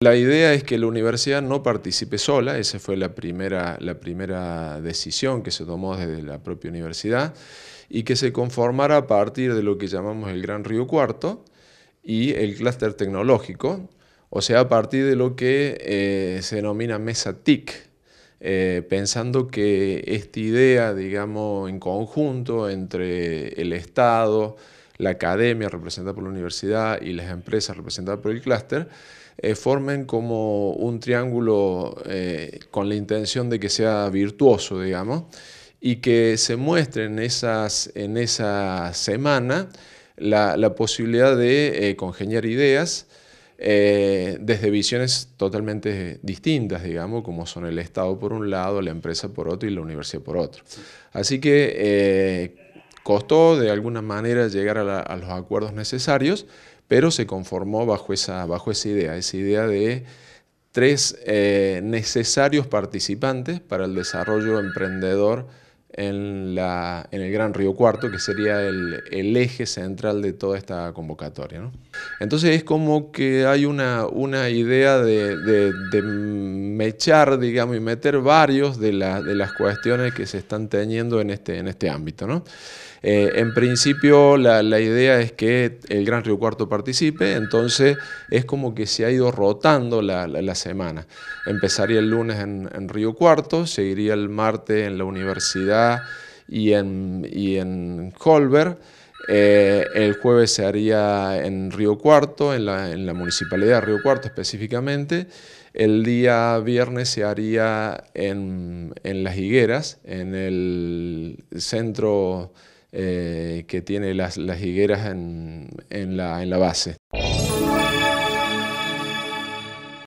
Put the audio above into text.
La idea es que la universidad no participe sola, esa fue la primera, la primera decisión que se tomó desde la propia universidad, y que se conformara a partir de lo que llamamos el Gran Río Cuarto y el clúster tecnológico, o sea, a partir de lo que eh, se denomina mesa TIC, eh, pensando que esta idea, digamos, en conjunto entre el Estado, la academia representada por la universidad y las empresas representadas por el clúster, eh, formen como un triángulo eh, con la intención de que sea virtuoso, digamos, y que se muestre en, esas, en esa semana la, posibilidad de eh, congeniar ideas desde visiones totalmente distintas, digamos, como son el Estado por un lado, la empresa por otro y la universidad por otro. Así que Costó de alguna manera llegar a, los acuerdos necesarios, pero se conformó bajo esa, idea, esa idea de tres eh, necesarios participantes para el desarrollo emprendedor en, el Gran Río Cuarto, que sería el, eje central de toda esta convocatoria. ¿no? Entonces es como que hay una, una idea de, de, mechar, digamos, y meter varios de, de, las cuestiones que se están teniendo en este, en este ámbito. ¿no? Eh, en principio la, la, idea es que el Gran Río Cuarto participe, entonces es como que se ha ido rotando la, la semana. Empezaría el lunes en, en Río Cuarto, seguiría el martes en la Universidad y en, y en Colbert. Eh, el jueves se haría en Río Cuarto, en la, municipalidad de Río Cuarto específicamente. El día viernes se haría en, Las Higueras, en el centro eh, que tiene las, higueras en la, en la base.